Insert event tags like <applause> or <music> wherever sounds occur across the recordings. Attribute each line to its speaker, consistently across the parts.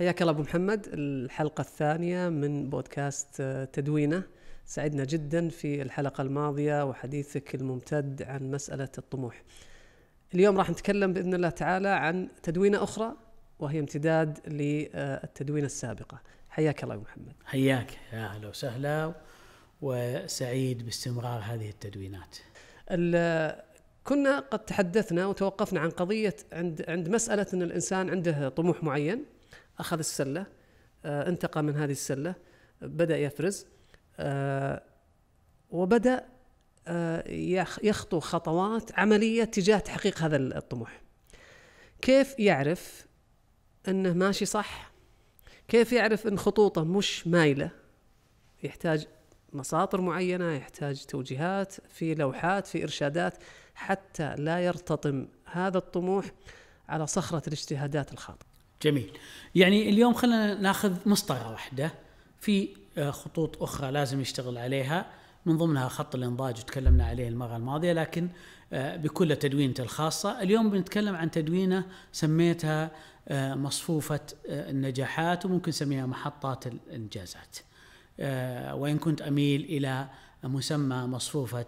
Speaker 1: حياك الله ابو محمد الحلقه الثانيه من بودكاست آه، تدوينه سعدنا جدا في الحلقه الماضيه وحديثك الممتد عن مساله الطموح. اليوم راح نتكلم باذن الله تعالى عن تدوينه اخرى وهي امتداد للتدوينه السابقه. حياك الله ابو محمد.
Speaker 2: حياك يا اهلا
Speaker 1: وسهلا وسعيد باستمرار هذه التدوينات. كنا قد تحدثنا وتوقفنا عن قضيه عند عند مساله ان الانسان عنده طموح معين اخذ السله آه، انتقى من هذه السله بدا يفرز آه، وبدا آه، يخطو خطوات عمليه تجاه تحقيق هذا الطموح كيف يعرف انه ماشي صح كيف يعرف ان خطوطه مش مايله يحتاج مساطر معينه يحتاج توجيهات في لوحات في ارشادات حتى لا يرتطم هذا الطموح على صخره الاجتهادات الخاطئه جميل يعني اليوم خلينا ناخذ مسطره واحده في آه، خطوط
Speaker 2: اخرى لازم يشتغل عليها من ضمنها خط الانضاج وتكلمنا عليه المره الماضيه لكن آه، بكل تدوينته الخاصه اليوم بنتكلم عن تدوينه سميتها آه، مصفوفه النجاحات وممكن نسميها محطات الانجازات وان كنت اميل الى مسمى مصفوفه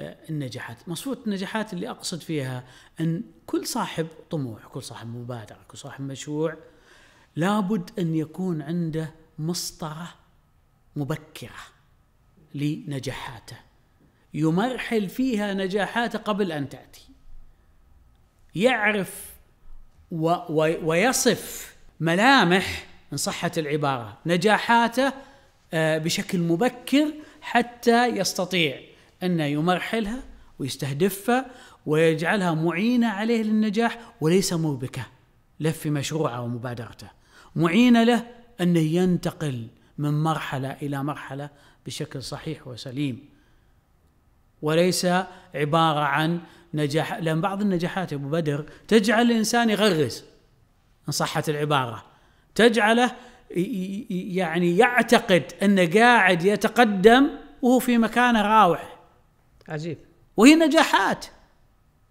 Speaker 2: آه، النجاحات مصفوفة النجاحات اللي أقصد فيها أن كل صاحب طموح كل صاحب مبادرة كل صاحب مشروع لابد أن يكون عنده مسطرة مبكرة لنجاحاته يمرحل فيها نجاحاته قبل أن تأتي يعرف و و ويصف ملامح إن صحت العبارة نجاحاته آه، بشكل مبكر حتى يستطيع أنه يمرحلها ويستهدفها ويجعلها معينة عليه للنجاح وليس موبكة له في مشروعه ومبادرته معينة له أنه ينتقل من مرحلة إلى مرحلة بشكل صحيح وسليم وليس عبارة عن نجاح لأن بعض النجاحات أبو بدر تجعل الإنسان يغرز إن صحت العبارة تجعله يعني يعتقد أنه قاعد يتقدم وهو في مكانه راوح عجيب وهي نجاحات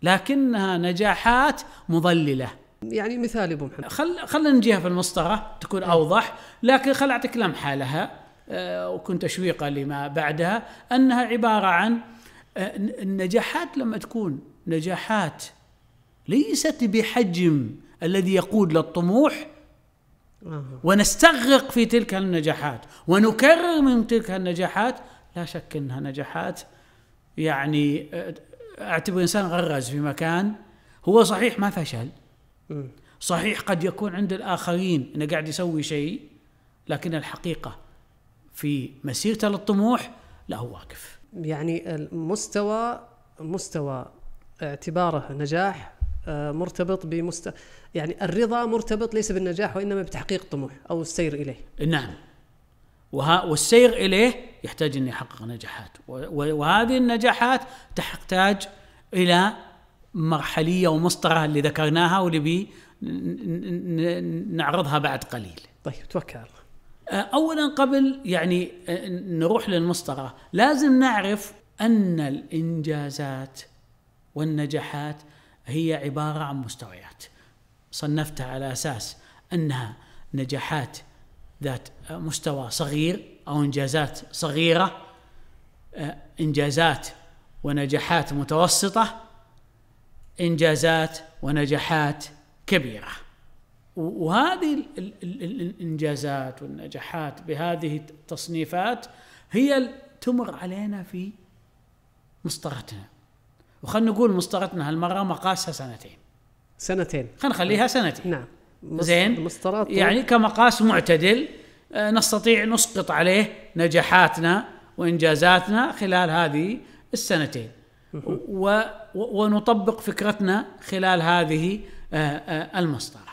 Speaker 2: لكنها نجاحات مضلله
Speaker 1: يعني مثال ابو محمد خل
Speaker 2: خلينا نجيها في المسطره تكون إيه. اوضح لكن خل اعطيك لمحه لها آه، وكنت تشويقه لما بعدها انها عباره عن آه، النجاحات لما تكون نجاحات ليست بحجم الذي يقود للطموح ونستغرق في تلك النجاحات ونكرر من تلك النجاحات لا شك انها نجاحات يعني اعتبر انسان غرز في مكان هو صحيح ما فشل صحيح قد يكون عند الاخرين انه قاعد يسوي شيء لكن الحقيقه في مسيرته للطموح لا هو واقف
Speaker 1: يعني المستوى مستوى اعتباره نجاح آه، مرتبط بمست يعني الرضا مرتبط ليس بالنجاح وانما بتحقيق الطموح او السير اليه
Speaker 2: نعم وها والسير اليه يحتاج أن يحقق نجاحات وهذه النجاحات تحتاج إلى مرحلية ومسطرة اللي ذكرناها واللي بي نعرضها بعد قليل طيب توكل على الله اولا قبل يعني نروح للمسطره لازم نعرف ان الانجازات والنجاحات هي عباره عن مستويات صنفتها على اساس انها نجاحات ذات مستوى صغير او انجازات صغيره آه، انجازات ونجاحات متوسطه انجازات ونجاحات كبيره وهذه الانجازات والنجاحات بهذه التصنيفات هي تمر علينا في مسطرتنا وخلنا نقول مسطرتنا هالمره مقاسها سنتين سنتين خلينا نخليها سنتين نعم زين يعني كمقاس معتدل آه، نستطيع نسقط عليه نجاحاتنا وانجازاتنا خلال هذه السنتين و ونطبق فكرتنا خلال هذه آه، آه، المسطره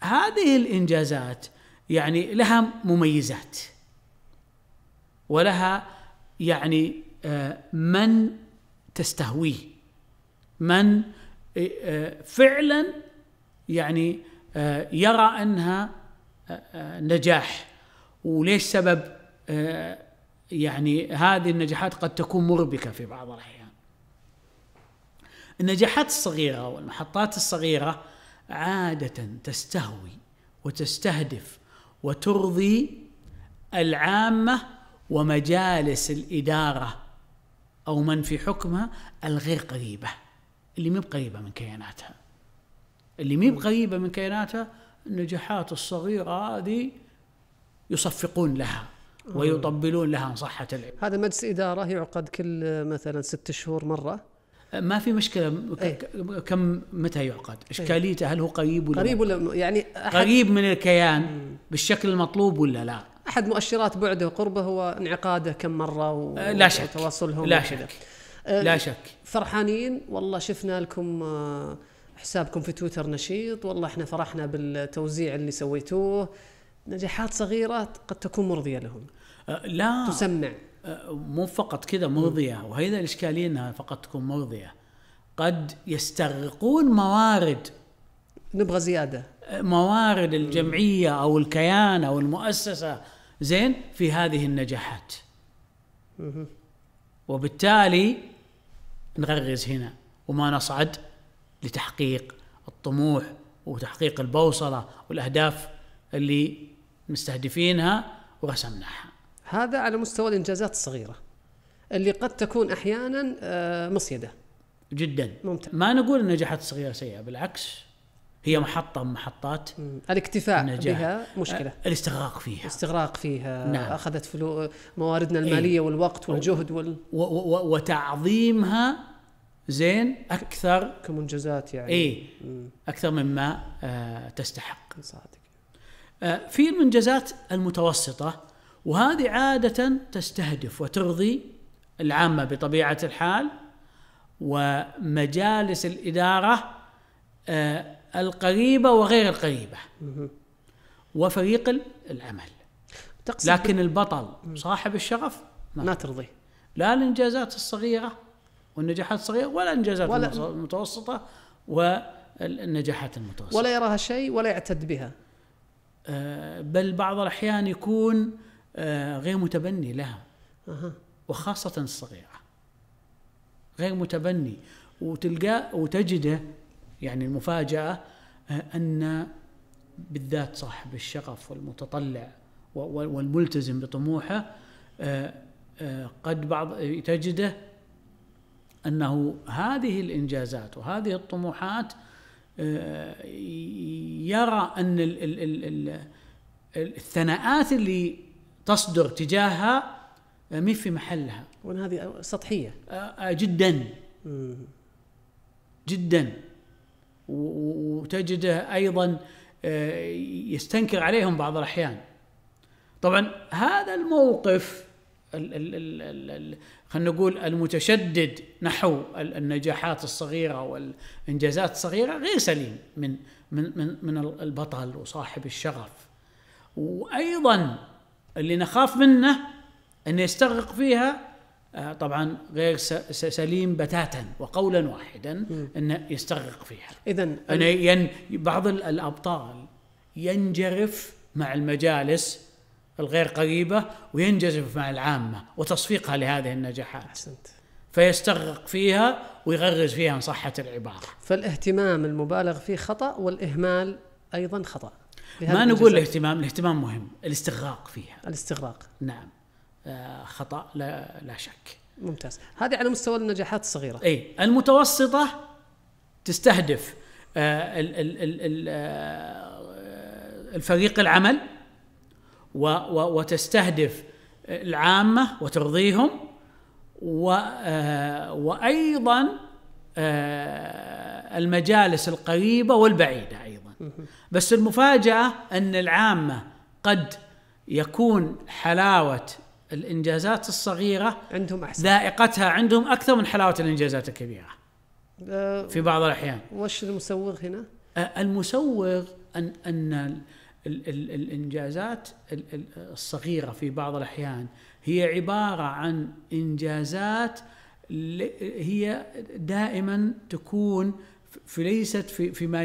Speaker 2: هذه الانجازات يعني لها مميزات ولها يعني من تستهويه من فعلا يعني آه، يرى انها آه، آه، نجاح وليش سبب يعني هذه النجاحات قد تكون مربكه في بعض الاحيان. النجاحات الصغيره والمحطات الصغيره عاده تستهوي وتستهدف وترضي العامه ومجالس الاداره او من في حكمها الغير قريبه اللي مو قريبه من كياناتها. اللي ميب بقريبه
Speaker 1: من كياناته النجاحات الصغيره هذه يصفقون لها ويطبلون لها ان صحه العلم. هذا مجلس اداره يعقد كل مثلا ست شهور مره ما في مشكله إيه. كم متى يعقد؟ إيه. اشكاليته هل هو قريب ولا قريب ولا يعني أحد قريب من
Speaker 2: الكيان بالشكل المطلوب ولا لا؟
Speaker 1: احد مؤشرات بعده وقربه هو انعقاده كم مره و... آه، لا شك وتواصلهم لا شك آه، لا شك فرحانين والله شفنا لكم آه، حسابكم في تويتر نشيط والله احنا فرحنا بالتوزيع اللي سويتوه نجاحات صغيرة قد تكون مرضية لهم أه، لا تسمع أه، مو فقط كذا مرضية وهذا الإشكالية أنها فقط
Speaker 2: تكون مرضية قد يستغرقون موارد نبغى زيادة أه، موارد الجمعية أو الكيان أو المؤسسة زين في هذه النجاحات وبالتالي نغرز هنا وما نصعد لتحقيق الطموح وتحقيق البوصله والاهداف اللي مستهدفينها ورسمناها.
Speaker 1: هذا على مستوى الانجازات الصغيره اللي قد تكون احيانا آه، مصيده. جدا ممتاز ما نقول النجاحات الصغيره سيئه بالعكس هي محطة من محطات الاكتفاء النجاح. بها مشكلة آه، الاستغراق فيها الاستغراق فيها نعم. أخذت فلو مواردنا إيه. المالية ايه؟ والوقت والجهد وال... و... و... وتعظيمها زين اكثر كمنجزات يعني اي
Speaker 2: اكثر مما آه تستحق صادق آه في المنجزات المتوسطه وهذه عاده تستهدف وترضي العامه بطبيعه الحال ومجالس الاداره آه القريبه وغير القريبه وفريق العمل لكن البطل صاحب الشغف ما, ما ترضيه لا الانجازات الصغيره والنجاحات الصغيره ولا الانجازات ولا المتوسطه والنجاحات المتوسطه ولا يراها شيء ولا يعتد بها آه، بل بعض الاحيان يكون آه، غير متبني لها وخاصه الصغيره غير متبني وتلقاه وتجده يعني المفاجاه آه، ان بالذات صاحب الشغف والمتطلع والملتزم بطموحه قد بعض تجده انه هذه الانجازات وهذه الطموحات آه، يرى ان الثناءات اللي تصدر تجاهها آه، مي في محلها وان هذه سطحيه آه، جدا جدا وتجده ايضا يستنكر عليهم بعض الاحيان طبعا هذا الموقف خلينا نقول المتشدد نحو النجاحات الصغيره والانجازات الصغيره غير سليم من من من من البطل وصاحب الشغف وايضا اللي نخاف منه ان يستغرق فيها آه، طبعا غير سليم بتاتا وقولا واحدا انه يستغرق فيها اذا ين بعض الابطال ينجرف مع المجالس الغير قريبة وينجذب مع العامة وتصفيقها لهذه النجاحات أحسنت. فيستغرق
Speaker 1: فيها ويغرز فيها إن صحة العبارة فالاهتمام المبالغ فيه خطأ والإهمال أيضا خطأ ما نقول الاهتمام الاهتمام مهم الاستغراق فيها الاستغراق
Speaker 2: نعم آه خطأ لا, لا شك ممتاز هذه على مستوى النجاحات الصغيرة أي المتوسطة تستهدف آه ال ال ال آه، الفريق العمل و و وتستهدف العامة وترضيهم و آه، وأيضا آه، المجالس القريبة والبعيدة أيضا بس المفاجأة أن العامة قد يكون حلاوة الإنجازات الصغيرة عندهم أحسن ذائقتها عندهم أكثر من حلاوة الإنجازات الكبيرة آه، في بعض الأحيان
Speaker 1: وش المسوغ هنا؟ المسوغ
Speaker 2: أن أن الانجازات الصغيره في بعض الاحيان هي عباره عن انجازات هي دائما تكون في ليست في فيما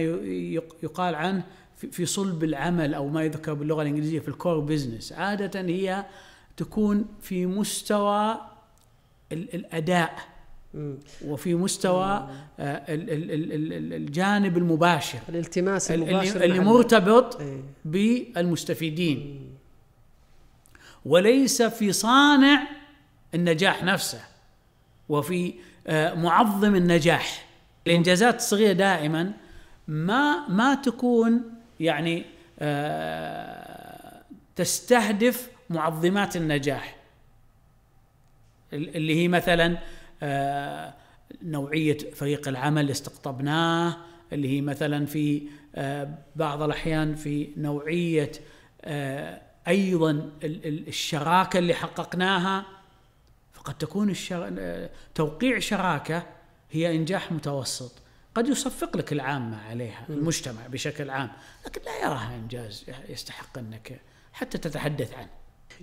Speaker 2: يقال عنه في صلب العمل او ما يذكر باللغه الانجليزيه في الكور بزنس عاده هي تكون في مستوى الاداء وفي مستوى آه، الجانب المباشر الالتماس المباشر اللي مرتبط إيه. بالمستفيدين وليس في صانع النجاح نفسه وفي آه، معظم النجاح الانجازات الصغيره دائما ما ما تكون يعني آه، تستهدف معظمات النجاح اللي هي مثلا آه، نوعيه فريق العمل اللي استقطبناه اللي هي مثلا في آه، بعض الاحيان في نوعيه آه، ايضا الشراكه اللي حققناها فقد تكون الشر... توقيع شراكه هي انجاح متوسط قد يصفق لك العامه عليها المجتمع بشكل عام لكن لا يراها انجاز يستحق انك حتى تتحدث عنه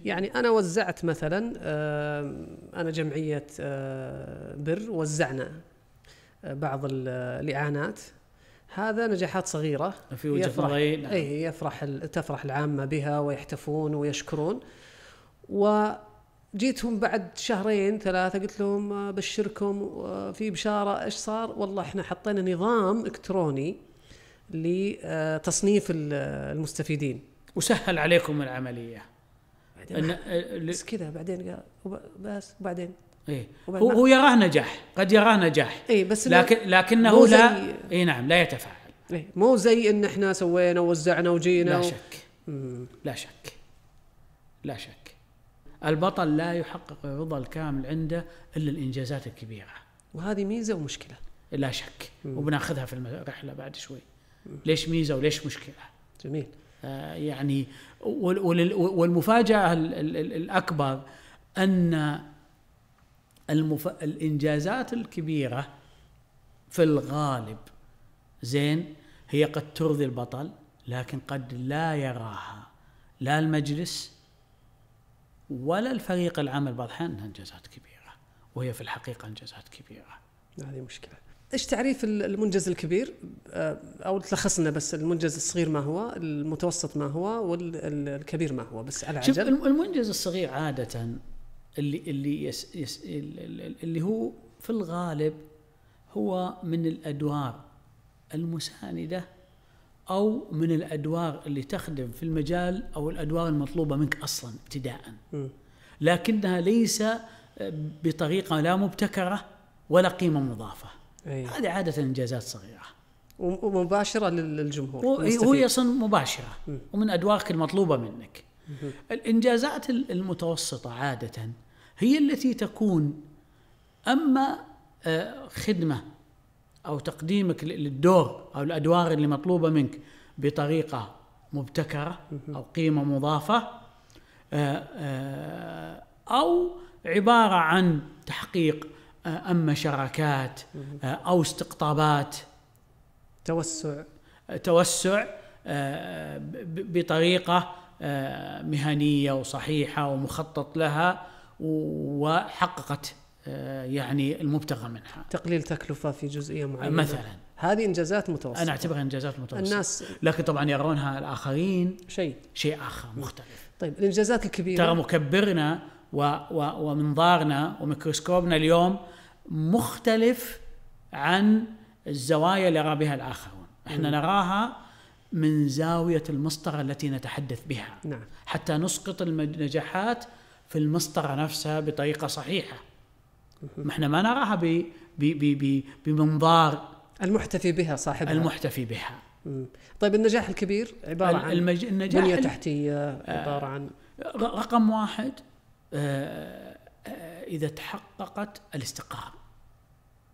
Speaker 1: يعني انا وزعت مثلا آه، انا جمعيه آه، بر وزعنا آه، بعض الاعانات هذا نجاحات صغيره في وجهه يفرح نعم. اي يفرح تفرح العامه بها ويحتفون ويشكرون وجيتهم بعد شهرين ثلاثه قلت لهم بشركم في بشاره ايش صار؟ والله احنا حطينا نظام الكتروني لتصنيف المستفيدين وسهل عليكم العمليه بعدين إيه، بس كذا بعدين بس بعدين
Speaker 2: إيه هو يراه نجاح قد يراه نجاح اي بس لكن لكنه لا اي نعم لا يتفاعل
Speaker 1: إيه مو زي ان احنا سوينا ووزعنا وجينا لا شك لا شك لا شك
Speaker 2: البطل لا يحقق الرضا الكامل عنده الا الانجازات الكبيره وهذه ميزه ومشكله لا شك مم. وبناخذها في الرحله بعد شوي ليش ميزه وليش مشكله جميل آه يعني والمفاجاه الاكبر ان المف... الانجازات الكبيره في الغالب زين هي قد ترضي البطل لكن قد لا يراها لا المجلس ولا الفريق العمل بعض الاحيان انجازات كبيره وهي في الحقيقه انجازات كبيره
Speaker 1: هذه مشكله ايش تعريف المنجز الكبير آه، او تلخص لنا بس المنجز الصغير ما هو المتوسط ما هو والكبير ما هو بس على عجل شوف المنجز الصغير عاده اللي اللي يس يس اللي هو في الغالب
Speaker 2: هو من الادوار المسانده او من الادوار اللي تخدم في المجال او الادوار المطلوبه منك اصلا ابتداء لكنها ليس آه، بطريقه لا مبتكره ولا قيمه مضافه أيه. هذه عاده انجازات صغيره
Speaker 1: ومباشره للجمهور وهي
Speaker 2: يصن مباشره ومن ادوارك المطلوبه منك م. الانجازات المتوسطه عاده هي التي تكون اما آه، خدمه او تقديمك للدور او الادوار اللي مطلوبه منك بطريقه مبتكره او قيمه مضافه آه، آه، او عباره عن تحقيق آه، اما شراكات آه، او استقطابات توسع آه، توسع بطريقه مهنيه وصحيحه ومخطط لها وحققت يعني المبتغى منها تقليل
Speaker 1: تكلفه في جزئيه معينه مثلا هذه انجازات متوسطه انا اعتبرها انجازات متوسطه الناس لكن طبعا يرونها الاخرين شيء شيء اخر مختلف طيب الانجازات الكبيره ترى مكبرنا
Speaker 2: ومنظارنا وميكروسكوبنا اليوم مختلف عن الزوايا اللي يرى بها الآخرون احنا نراها من زاوية المسطرة التي نتحدث بها نعم. حتى نسقط النجاحات في المسطرة نفسها بطريقة صحيحة ما احنا ما نراها ب بي
Speaker 1: بي بمنظار المحتفي بها صاحبها المحتفي بها طيب النجاح الكبير عبارة عن المج... النجاح بنية تحتية عبارة آه، عن
Speaker 2: رقم واحد آه، آه، إذا تحققت الاستقرار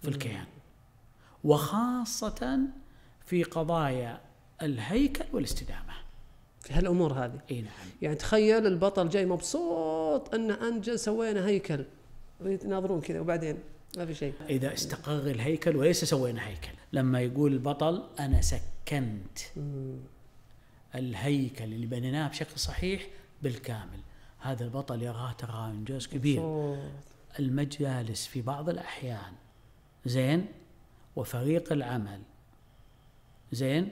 Speaker 2: في الكيان وخاصة في قضايا الهيكل والاستدامة
Speaker 1: في هالأمور هذه أي نعم يعني تخيل البطل جاي مبسوط أن أنجز سوينا هيكل ويتناظرون كذا وبعدين ما في شيء إذا استقر
Speaker 2: الهيكل وليس سوينا هيكل لما يقول البطل أنا سكنت الهيكل اللي بنيناه بشكل صحيح بالكامل هذا البطل يراه تراه إنجاز كبير المجالس في بعض الأحيان زين وفريق العمل زين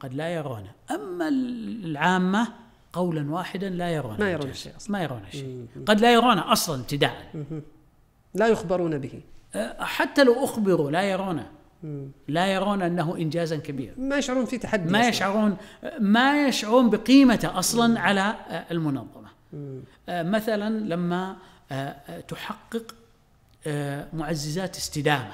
Speaker 2: قد لا يرونه أما العامة قولا واحدا لا يرون ما يرون شيء ما يرون شيء قد لا يرونه أصلا ابتداء لا يخبرون به أه، حتى لو أخبروا لا يرونه لا يرون انه انجازا كبير ما يشعرون في تحدي ما أصلاً. يشعرون ما يشعرون بقيمته اصلا على أه، المنظمه آه، مثلا لما آه، آه، تحقق معززات استدامه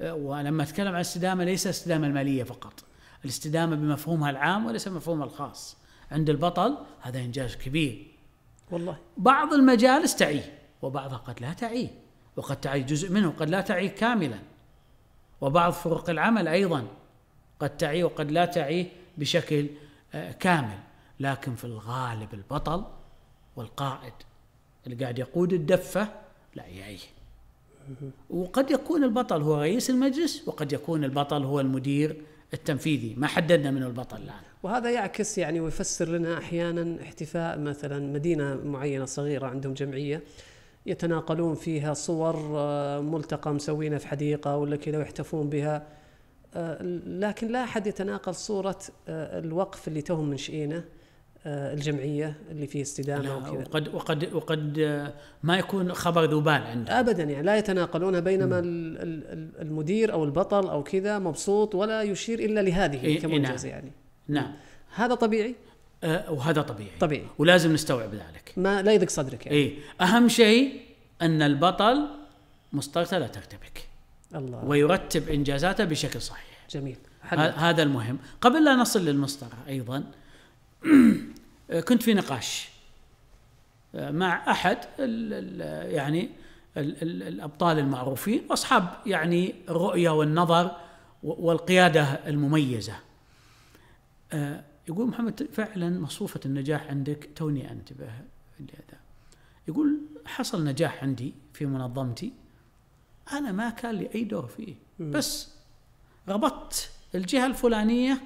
Speaker 2: ولما اتكلم عن الاستدامه ليس الاستدامه الماليه فقط الاستدامه بمفهومها العام وليس بمفهومها الخاص عند البطل هذا انجاز كبير والله بعض المجالس تعيه وبعضها قد لا تعيه وقد تعي جزء منه قد لا تعي كاملا وبعض فروق العمل ايضا قد تعيه وقد لا تعيه بشكل كامل لكن في الغالب البطل والقائد اللي قاعد يقود الدفة لا يعي وقد يكون البطل هو رئيس المجلس وقد يكون البطل هو المدير التنفيذي ما حددنا من البطل الآن
Speaker 1: وهذا يعكس يعني ويفسر لنا أحيانا احتفاء مثلا مدينة معينة صغيرة عندهم جمعية يتناقلون فيها صور آه، ملتقى مسوينه في حديقة ولا كذا ويحتفون بها آه، لكن لا أحد يتناقل صورة آه، الوقف اللي توهم منشئينه آه، الجمعيه اللي فيه استدامه وكذا وقد وقد وقد آه، ما يكون خبر ذوبان عنده ابدا يعني لا يتناقلون بينما المدير او البطل او كذا مبسوط ولا يشير الا لهذه إيه كمنجز نعم. يعني نعم هذا طبيعي أه وهذا طبيعي طبيعي
Speaker 2: ولازم نستوعب ذلك
Speaker 1: ما لا يضيق صدرك
Speaker 2: يعني إيه اهم شيء ان البطل مسترسل لا ترتبك الله ويرتب انجازاته بشكل صحيح جميل هذا المهم قبل لا نصل للمسطره ايضا <clears throat> كنت في نقاش آه، مع احد الـ يعني الـ الابطال المعروفين واصحاب يعني الرؤيه والنظر والقياده المميزه. آه، يقول محمد فعلا مصفوفه النجاح عندك توني انتبه لهذا. يقول حصل نجاح عندي في منظمتي انا ما كان لي اي دور فيه بس ربطت الجهه الفلانيه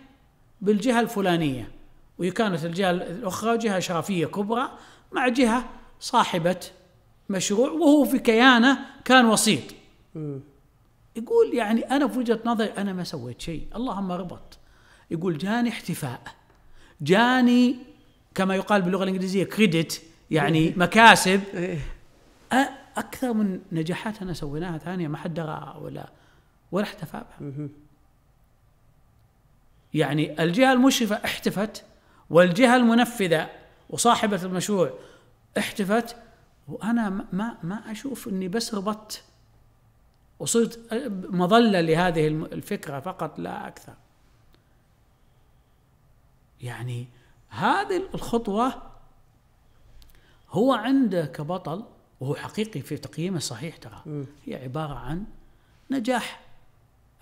Speaker 2: بالجهه الفلانيه وكانت الجهة الأخرى جهة شرفية كبرى مع جهة صاحبة مشروع وهو في كيانه كان وسيط يقول يعني أنا في وجهة نظري أنا ما سويت شيء اللهم ربط يقول جاني احتفاء جاني كما يقال باللغة الإنجليزية كريدت يعني إيه. مكاسب إيه. أكثر من نجاحات أنا سويناها ثانية ما حد درى ولا ولا احتفى بها يعني الجهة المشرفة احتفت والجهة المنفذة وصاحبة المشروع احتفت وأنا ما ما أشوف أني بس ربطت وصرت مظلة لهذه الفكرة فقط لا أكثر يعني هذه الخطوة هو عنده كبطل وهو حقيقي في تقييمه صحيح ترى هي عبارة عن نجاح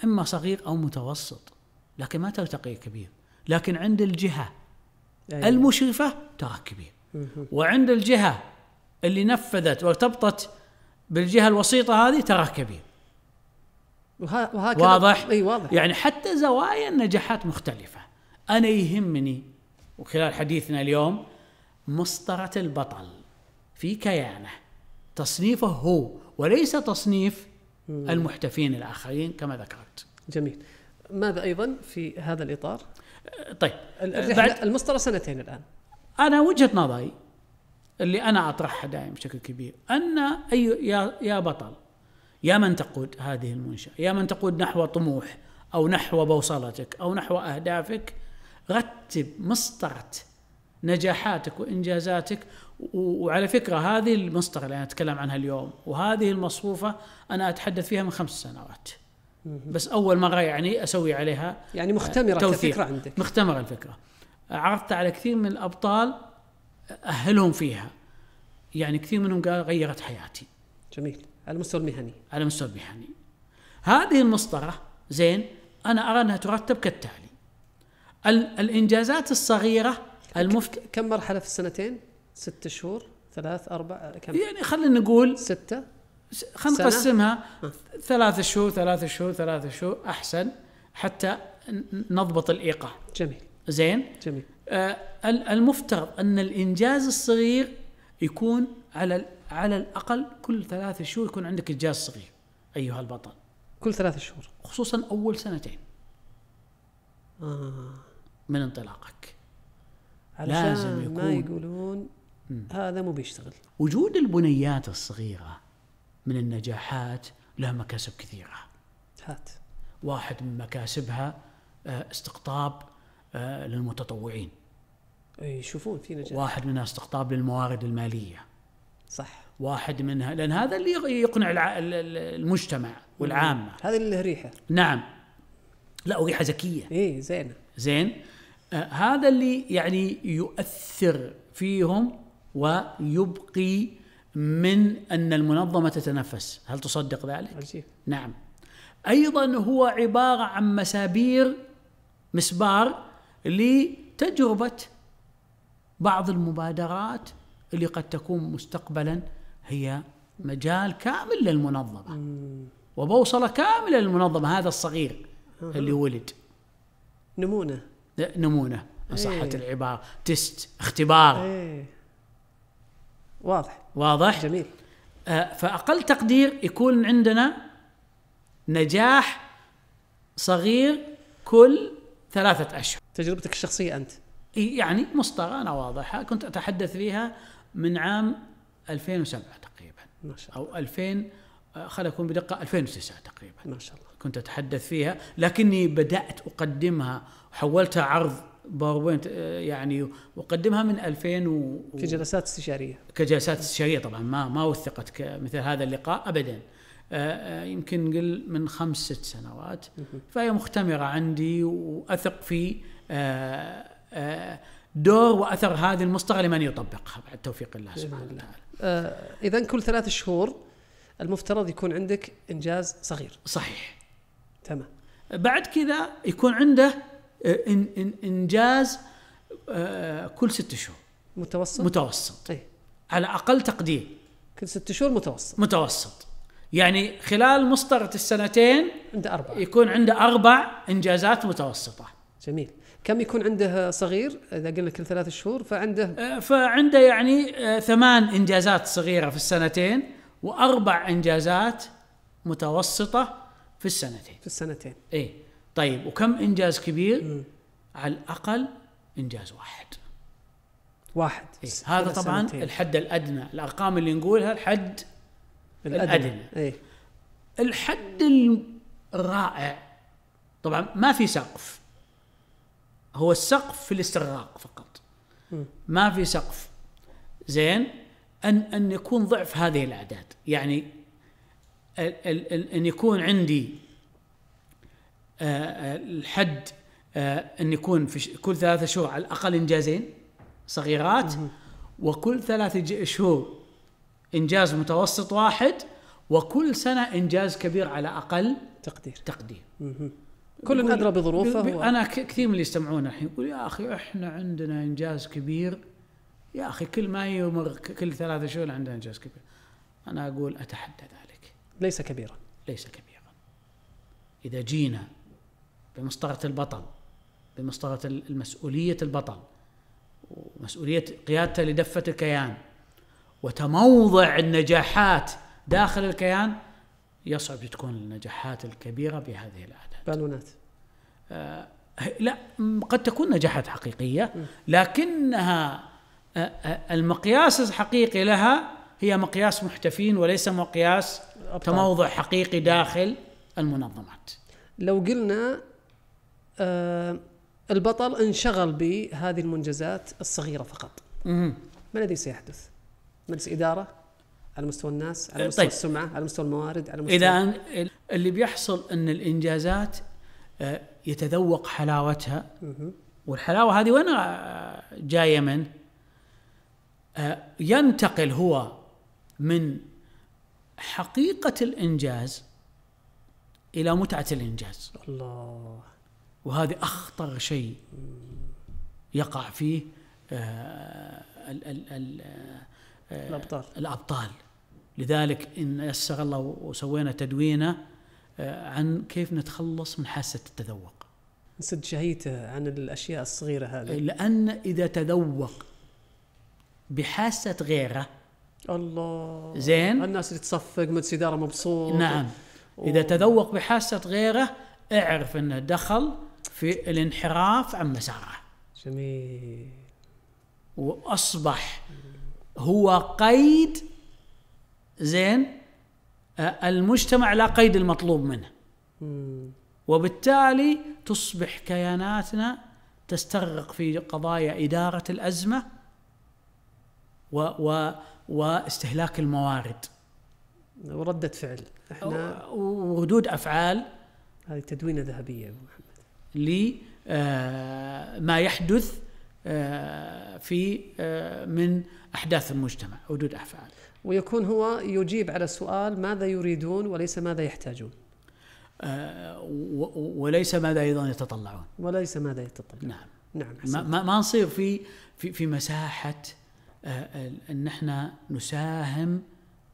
Speaker 2: إما صغير أو متوسط لكن ما ترتقي كبير لكن عند الجهة أيوة. المشرفة كبير وعند الجهة اللي نفذت وارتبطت بالجهة الوسيطة هذه كبير
Speaker 1: وهكذا واضح؟ اي واضح يعني
Speaker 2: حتى زوايا النجاحات مختلفة أنا يهمني وخلال حديثنا اليوم مسطرة البطل في كيانه تصنيفه هو وليس تصنيف المحتفين الآخرين
Speaker 1: كما ذكرت جميل ماذا أيضا في هذا الإطار طيب بعد المسطره سنتين الان انا وجهه نظري اللي انا اطرحها دائما
Speaker 2: بشكل كبير ان اي يا يا بطل يا من تقود هذه المنشاه يا من تقود نحو طموح او نحو بوصلتك او نحو اهدافك رتب مسطره نجاحاتك وانجازاتك وعلى فكره هذه المسطره اللي انا اتكلم عنها اليوم وهذه المصفوفه انا اتحدث فيها من خمس سنوات بس اول مره يعني اسوي عليها يعني مختمره آه، توثيق. الفكره عندك مختمره الفكره عرضت على كثير من الابطال اهلهم فيها يعني كثير منهم قال غيرت حياتي جميل على المستوى المهني على المستوى المهني هذه المسطره زين انا ارى انها ترتب كالتالي الانجازات
Speaker 1: الصغيره المفت... كم مرحله في السنتين؟ ست شهور ثلاث اربع كم؟ يعني خلينا
Speaker 2: نقول سته خلينا نقسمها
Speaker 1: آه. ثلاثة شهور ثلاثة
Speaker 2: شهور ثلاثة شهور احسن حتى نضبط الايقاع جميل زين جميل آه المفترض ان الانجاز الصغير يكون على على الاقل كل ثلاثة شهور يكون عندك انجاز صغير ايها البطل كل ثلاثة شهور خصوصا اول سنتين آه. من
Speaker 1: انطلاقك
Speaker 2: لازم يكون ما يقولون
Speaker 1: هذا مو بيشتغل
Speaker 2: وجود البنيات الصغيره من النجاحات لها مكاسب كثيرة هات واحد من مكاسبها آه، استقطاب آه، للمتطوعين يشوفون في نجاح واحد منها استقطاب للموارد المالية صح واحد منها لأن هذا اللي يقنع المجتمع والعامة هذا اللي له ريحة نعم لا وريحة ذكية إيه زين زين آه هذا اللي يعني يؤثر فيهم ويبقي من أن المنظمة تتنفس هل تصدق ذلك؟ عجيب. نعم أيضا هو عبارة عن مسابير مسبار لتجربة بعض المبادرات اللي قد تكون مستقبلا هي مجال كامل للمنظمة وبوصلة كاملة للمنظمة هذا الصغير اللي ولد نمونة نمونة إن صحة إيه. العبارة تست اختبار ايه. واضح واضح جميل آه، فاقل تقدير يكون عندنا نجاح صغير كل ثلاثة أشهر تجربتك الشخصية أنت يعني أنا واضحة كنت أتحدث فيها من عام 2007 تقريبا ما شاء الله. أو 2000 آه، خلينا أكون بدقة 2009 تقريبا ما شاء الله كنت أتحدث فيها لكني بدأت أقدمها وحولتها عرض باوربوينت آه، يعني وقدمها من 2000 و... كجلسات استشاريه كجلسات استشاريه طبعا ما ما وثقت مثل هذا اللقاء ابدا آه، آه، يمكن قل من خمس ست سنوات فهي مختمره عندي واثق في
Speaker 1: دور واثر
Speaker 2: هذه المصطلح لمن يطبقها بعد توفيق الله سبحانه
Speaker 1: وتعالى. اذا كل ثلاث شهور المفترض يكون عندك انجاز صغير. صحيح. تمام. بعد كذا يكون عنده آه، انجاز
Speaker 2: آه، كل ست شهور متوسط متوسط أي. على اقل تقدير كل ست شهور متوسط متوسط يعني خلال مسطرة السنتين عنده أربع يكون عنده أربع إنجازات متوسطة جميل كم يكون عنده
Speaker 1: صغير إذا قلنا كل ثلاث شهور فعنده
Speaker 2: آه، فعنده يعني ثمان إنجازات صغيرة في السنتين وأربع إنجازات متوسطة في السنتين في السنتين إيه طيب وكم انجاز كبير؟ م. على الاقل انجاز واحد واحد إيه؟ هذا طبعا سنتين. الحد الادنى الارقام اللي نقولها الحد الادنى, الأدنى. إيه؟ الحد الرائع طبعا ما في سقف هو السقف في الاستغراق فقط م. ما في سقف زين ان ان يكون ضعف هذه الاعداد يعني ان يكون عندي آه، آه، الحد آه، ان يكون في كل ثلاثة شهور على الاقل انجازين صغيرات وكل ثلاثة شهور انجاز متوسط واحد وكل سنه انجاز كبير على اقل تقدير تقدير
Speaker 1: كل ادرى بظروفه بي بي انا
Speaker 2: كثير من اللي يستمعون الحين يقول يا اخي احنا عندنا انجاز كبير يا اخي كل ما يمر كل ثلاثة شهور عندنا انجاز كبير انا اقول اتحدى ذلك ليس كبيرا ليس كبيرا اذا جينا بمسطره البطل بمسطره المسؤوليه البطل ومسؤوليه قيادته لدفه الكيان وتموضع النجاحات داخل الكيان يصعب تكون النجاحات الكبيره بهذه الاعداد. بالونات. آه لا قد تكون نجاحات حقيقيه لكنها آه،, آه المقياس الحقيقي لها هي مقياس محتفين وليس مقياس أبطأ. تموضع حقيقي داخل المنظمات.
Speaker 1: لو قلنا آه، البطل انشغل بهذه المنجزات الصغيره فقط ما الذي سيحدث مجلس اداره على مستوى الناس على طيب. مستوى طيب. السمعه على مستوى الموارد على مستوى اذا
Speaker 2: اللي بيحصل ان الانجازات آه، يتذوق حلاوتها والحلاوه هذه وين آه، جايه من؟ ينتقل هو من حقيقه الانجاز الى متعه الانجاز الله وهذا أخطر شيء يقع فيه آه، ال ال ال آه، الأبطال الأبطال لذلك إن يسر الله وسوينا تدوينة آه، عن كيف نتخلص من حاسة التذوق نسد شهيته عن الأشياء الصغيرة هذه لأن إذا تذوق بحاسة غيره
Speaker 1: الله
Speaker 2: زين الناس اللي تصفق مد سيداره مبسوط نعم و... اذا تذوق بحاسه غيره اعرف انه دخل في الانحراف عن مساره جميل واصبح هو قيد زين المجتمع لا قيد المطلوب منه وبالتالي تصبح كياناتنا تستغرق في قضايا إدارة الأزمة و و واستهلاك الموارد وردة فعل احنا وردود أفعال هذه تدوينة ذهبية محمد. لما آه، يحدث
Speaker 1: آه، في آه، من احداث المجتمع ردود افعال ويكون هو يجيب على السؤال ماذا يريدون وليس ماذا يحتاجون وليس ماذا ايضا يتطلعون وليس ماذا يتطلعون نعم نعم ما
Speaker 2: ما نصير في في في مساحه ان احنا نساهم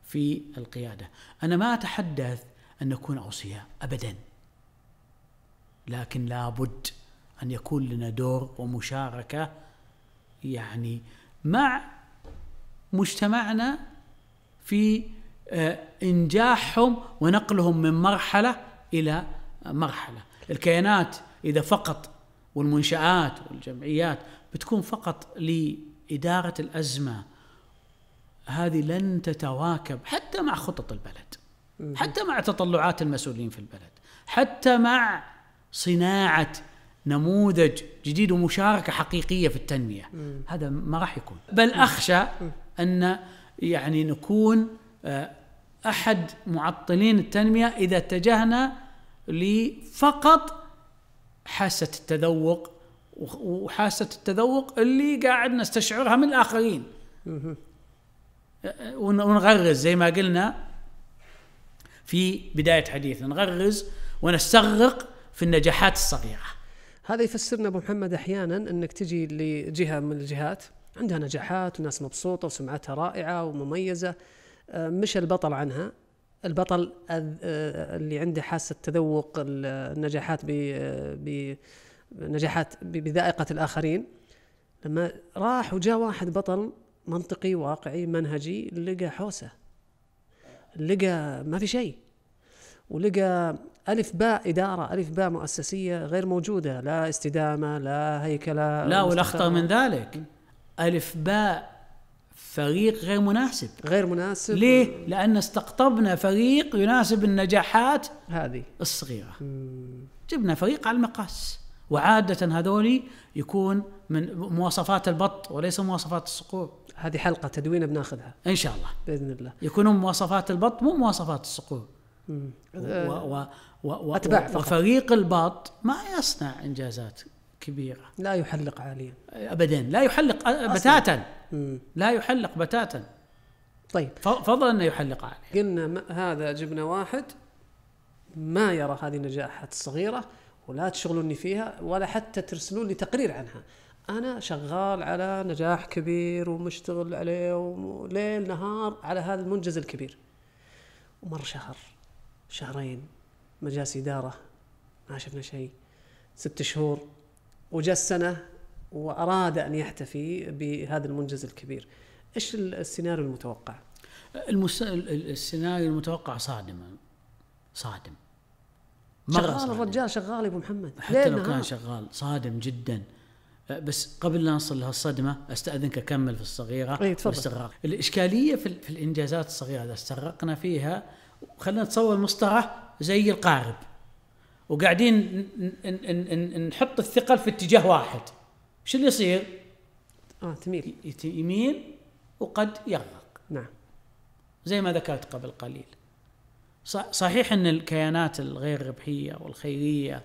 Speaker 2: في القياده انا ما اتحدث ان نكون اوصياء ابدا لكن لابد أن يكون لنا دور ومشاركة يعني مع مجتمعنا في آه، إنجاحهم ونقلهم من مرحلة إلى مرحلة الكيانات إذا فقط والمنشآت والجمعيات بتكون فقط لإدارة الأزمة هذه لن تتواكب حتى مع خطط البلد حتى مع تطلعات المسؤولين في البلد حتى مع صناعه نموذج جديد ومشاركه حقيقيه في التنميه مم. هذا ما راح يكون بل اخشى مم. ان يعني نكون آه، احد معطلين التنميه اذا اتجهنا لفقط حاسه التذوق وحاسه التذوق اللي قاعد نستشعرها من الاخرين آه، ونغرز زي ما قلنا في بدايه حديثنا نغرز ونستغرق في النجاحات الصغيرة
Speaker 1: هذا يفسرنا أبو محمد أحيانا أنك تجي لجهة من الجهات عندها نجاحات وناس مبسوطة وسمعتها رائعة ومميزة آه، مش البطل عنها البطل آه، اللي عنده حاسة تذوق النجاحات بنجاحات آه، بذائقة الآخرين لما راح وجاء واحد بطل منطقي واقعي منهجي لقى حوسه لقى ما في شيء ولقى ألف باء إدارة ألف باء مؤسسية غير موجودة لا استدامة لا هيكلة لا والأخطر من ذلك
Speaker 2: ألف باء فريق غير مناسب غير مناسب ليه؟ لأن استقطبنا فريق يناسب النجاحات هذه الصغيرة مم. جبنا فريق على المقاس وعادة هذولي يكون من مواصفات البط وليس مواصفات الصقور هذه حلقة تدوينة بناخذها إن شاء الله بإذن الله يكونون مواصفات البط مو مواصفات الصقور
Speaker 1: و, و,
Speaker 2: و أتباع فقط. وفريق الباط ما يصنع إنجازات كبيرة
Speaker 1: لا يحلق عاليا أبدا لا يحلق بتاتا لا يحلق بتاتا طيب فضلا أنه يحلق عاليا قلنا هذا جبنا واحد ما يرى هذه النجاحات الصغيرة ولا تشغلوني فيها ولا حتى ترسلون لي تقرير عنها انا شغال على نجاح كبير ومشتغل عليه وليل نهار على هذا المنجز الكبير ومر شهر شهرين مجالس اداره ما شفنا شيء ست شهور وجاء السنه واراد ان يحتفي بهذا المنجز الكبير ايش السيناريو المتوقع المس... السيناريو المتوقع صادم صادم شغال الرجال شغال يا ابو محمد حتى لو كان
Speaker 2: شغال صادم جدا أه، بس قبل لا نصل لهالصدمه استاذنك اكمل في الصغيره اي تفضل الاشكاليه في, في الانجازات الصغيره اذا استغرقنا فيها خلينا نتصور مصطلح زي القارب وقاعدين نحط الثقل في اتجاه واحد شو اللي يصير؟ اه تميل يميل وقد يغرق نعم زي ما ذكرت قبل قليل صحيح ان الكيانات الغير ربحيه والخيريه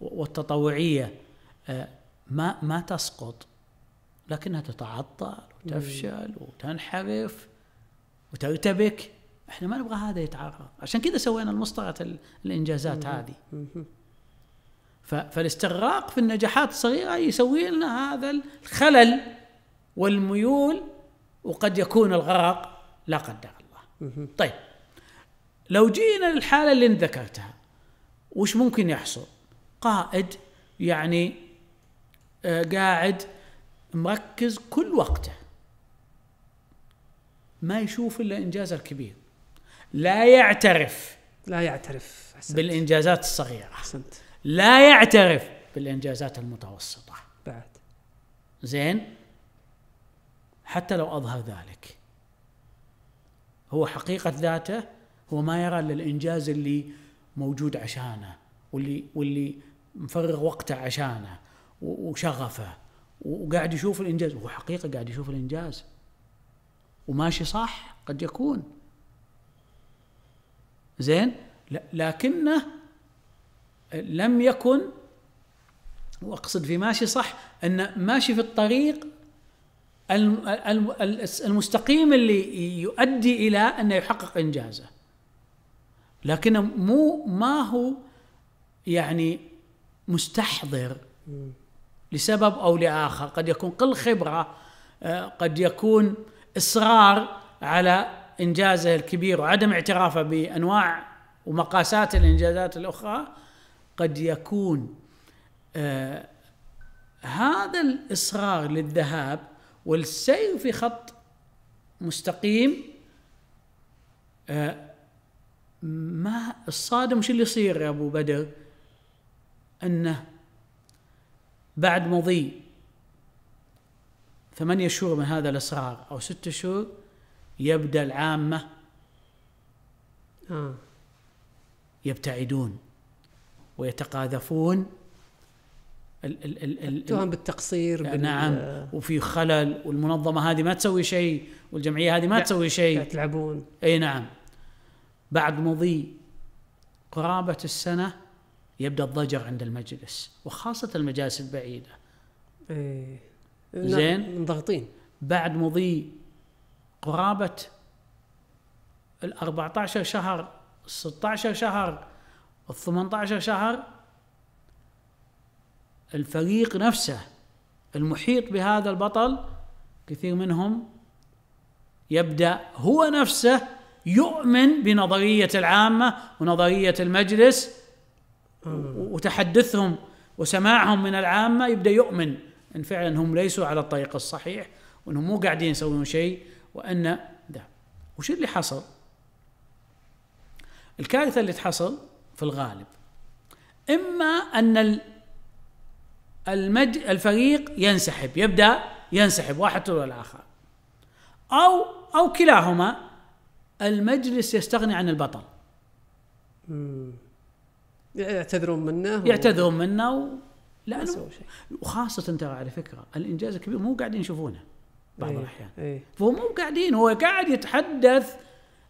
Speaker 2: والتطوعيه آه، ما ما تسقط لكنها تتعطل وتفشل وتنحرف وترتبك احنا ما نبغى هذا يتعرض عشان كذا سوينا المسطره الانجازات هذه فالاستغراق في النجاحات الصغيره يسوي لنا هذا الخلل والميول وقد يكون الغرق لا قدر الله طيب لو جينا للحاله اللي انت ذكرتها وش ممكن يحصل قائد يعني آه، قاعد مركز كل وقته ما يشوف الا انجازه الكبير لا يعترف لا يعترف حسنت. بالانجازات الصغيره احسنت لا يعترف بالانجازات المتوسطه بعد زين حتى لو اظهر ذلك هو حقيقه ذاته هو ما يرى الا الانجاز اللي موجود عشانه واللي واللي مفرغ وقته عشانه وشغفه وقاعد يشوف الانجاز هو حقيقه قاعد يشوف الانجاز وماشي صح قد يكون زين لكنه لم يكن واقصد في ماشي صح ان ماشي في الطريق المستقيم اللي يؤدي الى انه يحقق انجازه لكنه مو ما هو يعني مستحضر لسبب او لاخر قد يكون قل خبره آه، قد يكون اصرار على انجازه الكبير وعدم اعترافه بانواع ومقاسات الانجازات الاخرى قد يكون آه هذا الاصرار للذهاب والسير في خط مستقيم آه ما الصادم شو اللي يصير يا ابو بدر؟ انه بعد مضي ثمانية شهور من هذا الاصرار او ستة شهور يبدا العامه آه. يبتعدون ويتقاذفون التهم بالتقصير آه، بال... نعم آه. وفي خلل والمنظمه هذه ما تسوي شيء والجمعيه هذه ما تسوي شيء تلعبون اي نعم بعد مضي قرابه السنه يبدا الضجر عند المجلس وخاصه المجالس البعيده ايه زين مضغطين بعد مضي قرابة ال 14 شهر 16 شهر ال 18 شهر الفريق نفسه المحيط بهذا البطل كثير منهم يبدا هو نفسه يؤمن بنظريه العامه ونظريه المجلس وتحدثهم وسماعهم من العامه يبدا يؤمن ان فعلا هم ليسوا على الطريق الصحيح وانهم مو قاعدين يسوون شيء وأن ده وش اللي حصل الكارثة اللي تحصل في الغالب إما أن المج... الفريق ينسحب يبدأ ينسحب واحد تلو الآخر أو أو كلاهما المجلس يستغني عن البطل
Speaker 1: يعتذرون منه و... يعتذرون منه و... لأنه
Speaker 2: وخاصة ترى على فكرة الإنجاز الكبير مو قاعدين يشوفونه
Speaker 1: بعض إيه الاحيان إيه
Speaker 2: فهو مو قاعدين هو قاعد يتحدث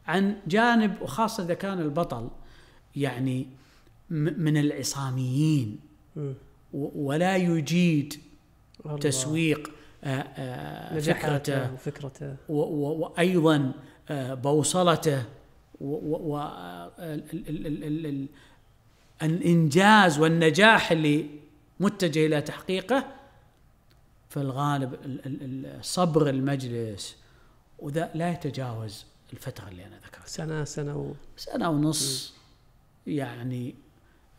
Speaker 2: عن جانب وخاصه اذا كان البطل يعني من العصاميين ولا يجيد تسويق آه، آه، فكرته
Speaker 1: وفكرته
Speaker 2: وايضا آه، بوصلته والانجاز والنجاح اللي متجه الى تحقيقه في الغالب صبر المجلس وذا لا يتجاوز الفترة اللي أنا ذكرتها سنة سنة و... سنة ونص م. يعني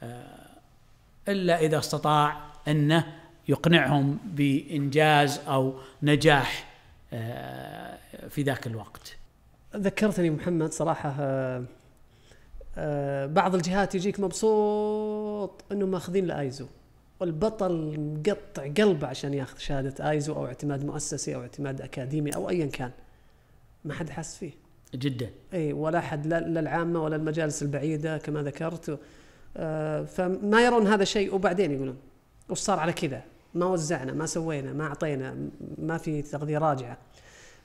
Speaker 2: آه، إلا إذا استطاع أنه يقنعهم بإنجاز أو نجاح آه، في ذاك الوقت
Speaker 1: ذكرتني محمد صراحة آه، بعض الجهات يجيك مبسوط أنهم ماخذين الآيزو والبطل مقطع قلبه عشان ياخذ شهاده ايزو او اعتماد مؤسسي او اعتماد اكاديمي او ايا كان ما حد حس فيه جدا اي ولا حد لا العامه ولا المجالس البعيده كما ذكرت آه فما يرون هذا الشيء وبعدين يقولون وش صار على كذا ما وزعنا ما سوينا ما اعطينا ما في تغذيه راجعه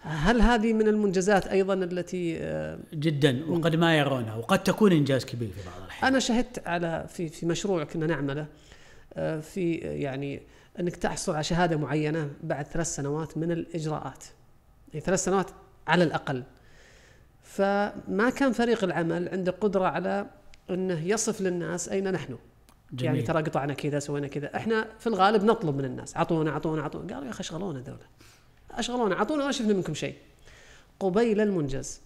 Speaker 1: هل هذه من المنجزات ايضا التي آه
Speaker 2: جدا وقد ما يرونها وقد تكون انجاز كبير
Speaker 1: في بعض الاحيان انا شهدت على في في مشروع كنا نعمله آه، في يعني انك تحصل على شهاده معينه بعد ثلاث سنوات من الاجراءات يعني ثلاث سنوات على الاقل فما كان فريق العمل عنده قدره على انه يصف للناس اين نحن يعني جميل. يعني ترى قطعنا كذا سوينا كذا احنا في الغالب نطلب من الناس اعطونا اعطونا اعطونا قالوا يا اخي اشغلونا ذولا اشغلونا اعطونا ما شفنا منكم شيء قبيل المنجز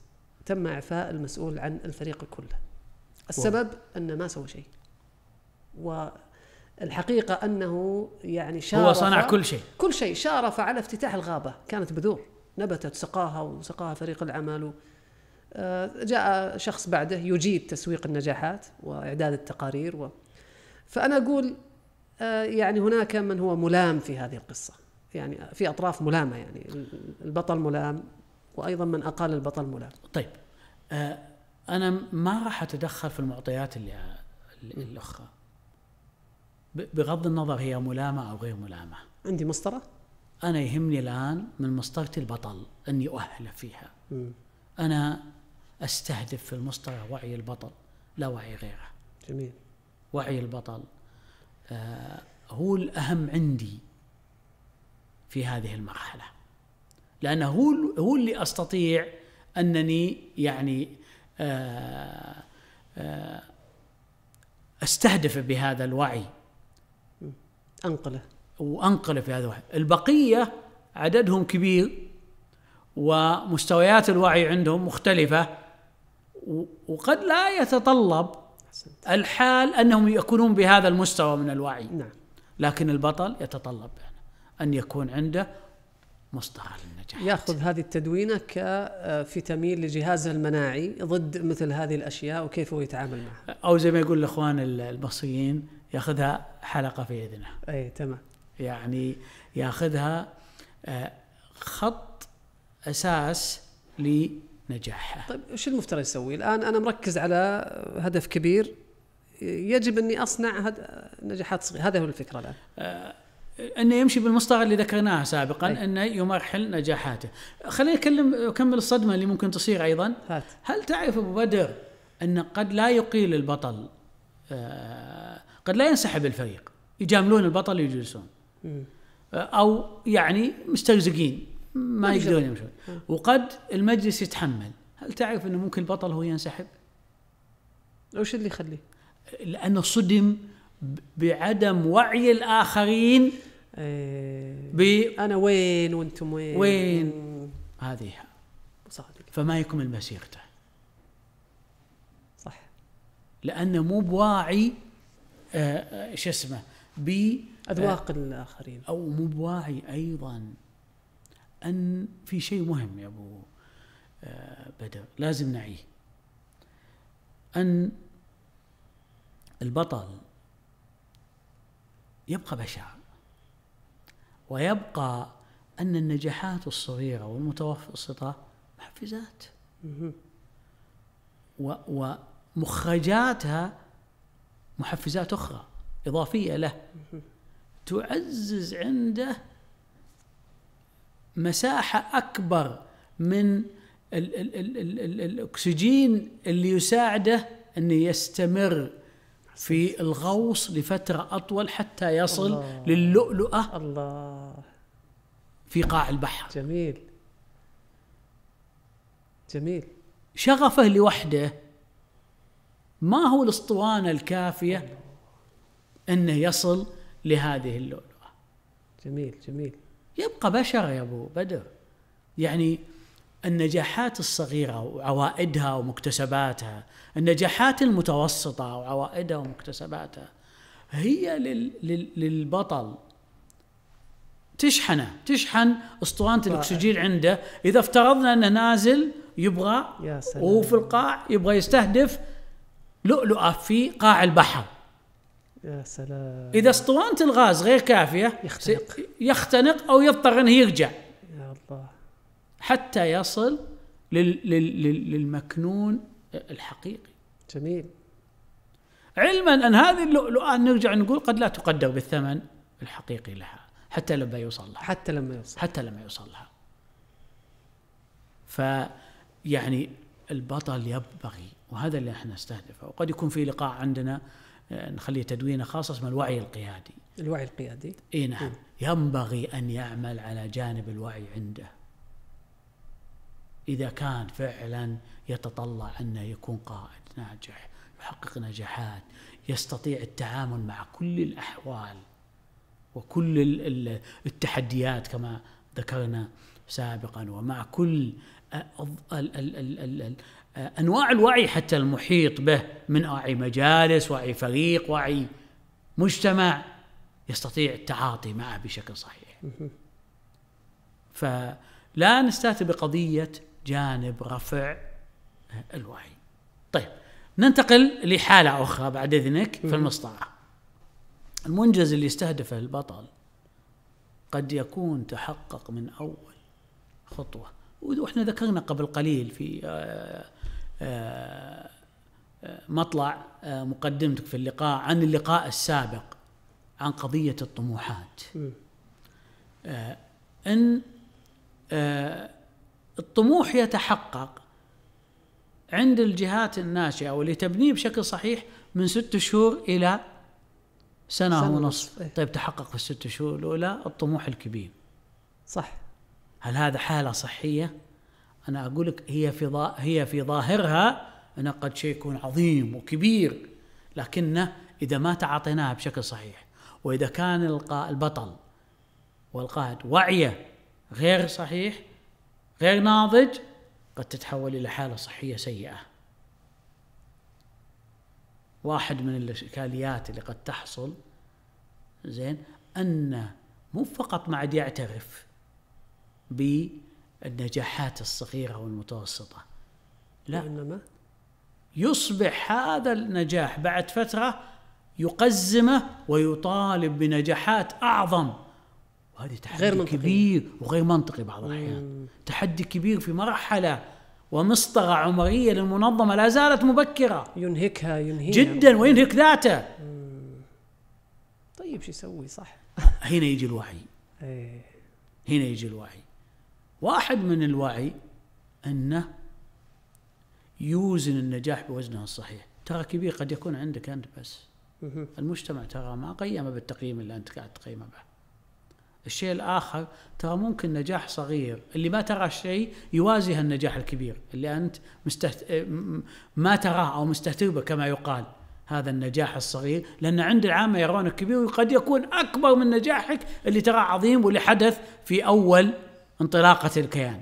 Speaker 1: تم اعفاء المسؤول عن الفريق كله السبب انه ما سوى شيء و الحقيقة أنه يعني شارف هو صنع كل شيء كل شيء شارف على افتتاح الغابة كانت بذور نبتت سقاها وسقاها فريق العمل و آه، جاء شخص بعده يجيد تسويق النجاحات وإعداد التقارير و فأنا أقول آه، يعني هناك من هو ملام في هذه القصة يعني في أطراف ملامة يعني البطل ملام وأيضا من أقال البطل ملام طيب آه، أنا ما راح أتدخل في المعطيات اللي
Speaker 2: الأخرى بغض النظر هي ملامه او غير ملامه عندي مسطره انا يهمني الان من مسطرتي البطل اني اؤهله فيها م. انا استهدف في المسطره وعي البطل لا وعي غيره جميل وعي البطل آه هو الاهم عندي في هذه المرحله لانه هو هو اللي استطيع انني يعني آه آه استهدف بهذا الوعي أنقلة وأنقلة في هذا الوحي البقية عددهم كبير ومستويات الوعي عندهم مختلفة وقد لا يتطلب الحال أنهم يكونون بهذا المستوى من الوعي نعم. لكن البطل يتطلب أن يكون عنده مصدر النجاح
Speaker 1: ياخذ هذه التدوينه كفيتامين آه، لجهازه المناعي ضد مثل هذه الاشياء وكيف هو يتعامل معها
Speaker 2: او زي ما يقول الاخوان المصريين ياخذها حلقه في اذنه اي تمام يعني ياخذها
Speaker 1: آه، خط اساس لنجاحه طيب وش المفترض يسوي الان انا مركز على هدف كبير يجب اني اصنع هد... نجاحات صغيره هذا هو الفكره الان آه انه يمشي بالمصطلح اللي ذكرناه سابقا
Speaker 2: أي. انه يمرحل نجاحاته خليني اكلم اكمل الصدمه اللي ممكن تصير ايضا هات. هل تعرف ابو بدر ان قد لا يقيل البطل آه قد لا ينسحب الفريق يجاملون البطل ويجلسون او يعني مسترزقين
Speaker 1: ما يقدرون يمشون آه.
Speaker 2: وقد المجلس يتحمل هل تعرف انه ممكن البطل هو ينسحب؟ وش اللي يخليه؟ لانه صدم بعدم وعي الاخرين ب إيه. انا وين وانتم
Speaker 1: وين وين
Speaker 2: هذه صادق فما يكمل مسيرته صح لانه مو بواعي آه، آه، شو اسمه ب اذواق آه، الاخرين او مو بواعي ايضا ان في شيء مهم يا ابو بدر لازم نعيه ان البطل يبقى بشر ويبقى ان النجاحات الصغيره والمتوسطه محفزات ومخرجاتها محفزات أخرى إضافية له تعزز عنده مساحة أكبر من ال ال ال الـ الـ الأكسجين اللي يساعده أن يستمر في الغوص لفترة أطول حتى يصل الله للؤلؤة الله في قاع البحر جميل جميل شغفه لوحده ما هو الاسطوانه الكافيه انه يصل لهذه اللؤلؤه. جميل جميل. يبقى بشر يا ابو بدر. يعني النجاحات الصغيره وعوائدها ومكتسباتها، النجاحات المتوسطه وعوائدها ومكتسباتها هي لل لل للبطل تشحنه تشحن اسطوانه الاكسجين عنده اذا افترضنا انه نازل يبغى وفي القاع يبغى يستهدف لؤلؤة في قاع البحر
Speaker 1: يا سلام
Speaker 2: إذا اسطوانة الغاز غير كافية يختنق يختنق أو يضطر أنه يرجع يا الله حتى يصل لل لل للمكنون الحقيقي جميل علما أن هذه اللؤلؤة نرجع نقول قد لا تقدر بالثمن الحقيقي لها حتى لما يوصل لها حتى لما يوصل حتى لما يوصل لها فيعني البطل ينبغي وهذا اللي احنا نستهدفه وقد يكون في لقاء عندنا آه، نخليه تدوينه خاص اسمه الوعي القيادي
Speaker 1: الوعي القيادي
Speaker 2: اي نعم. نعم ينبغي ان يعمل على جانب الوعي عنده اذا كان فعلا يتطلع انه يكون قائد ناجح يحقق نجاحات يستطيع التعامل مع كل الاحوال وكل التحديات كما ذكرنا سابقا ومع كل انواع الوعي حتى المحيط به من وعي مجالس وعي فريق وعي مجتمع يستطيع التعاطي معه بشكل صحيح فلا نستاتي بقضيه جانب رفع الوعي طيب ننتقل لحاله اخرى بعد اذنك في المصنعه المنجز اللي استهدفه البطل قد يكون تحقق من اول خطوه واحنا ذكرنا قبل قليل في آه، آه، آه، مطلع مقدمتك في اللقاء عن اللقاء السابق عن قضية الطموحات أن الطموح يتحقق عند الجهات الناشئة واللي تبنيه بشكل صحيح من ست شهور إلى سنة, سنة ونصف إيه. طيب تحقق في الست شهور الأولى الطموح الكبير صح هل هذا حاله صحيه؟ انا اقول لك هي في هي في ظاهرها انه قد شيء يكون عظيم وكبير لكنه اذا ما تعاطيناها بشكل صحيح واذا كان البطل والقائد وعيه غير صحيح غير ناضج قد تتحول الى حاله صحيه سيئه. واحد من الاشكاليات اللي قد تحصل زين انه مو فقط ما عاد يعترف بالنجاحات الصغيرة والمتوسطة لا إنما يصبح هذا النجاح بعد فترة يقزمه ويطالب بنجاحات أعظم وهذه تحدي غير منطقي. كبير وغير منطقي بعض الأحيان تحدي كبير في مرحلة ومسطرة عمرية للمنظمة لا زالت مبكرة ينهكها ينهيها جدا وينهك ذاته
Speaker 1: طيب شو يسوي صح
Speaker 2: هنا يجي الوعي إيه. هنا يجي الوعي واحد من الوعي أنه يوزن النجاح بوزنه الصحيح ترى كبير قد يكون عندك أنت بس المجتمع ترى ما قيمه بالتقييم اللي أنت قاعد تقيمه به الشيء الآخر ترى ممكن نجاح صغير اللي ما ترى شيء يوازي النجاح الكبير اللي أنت مستهت... ما تراه أو مستهتر به كما يقال هذا النجاح الصغير لأن عند العامة يرونه كبير وقد يكون أكبر من نجاحك اللي تراه عظيم واللي حدث في أول انطلاقة الكيان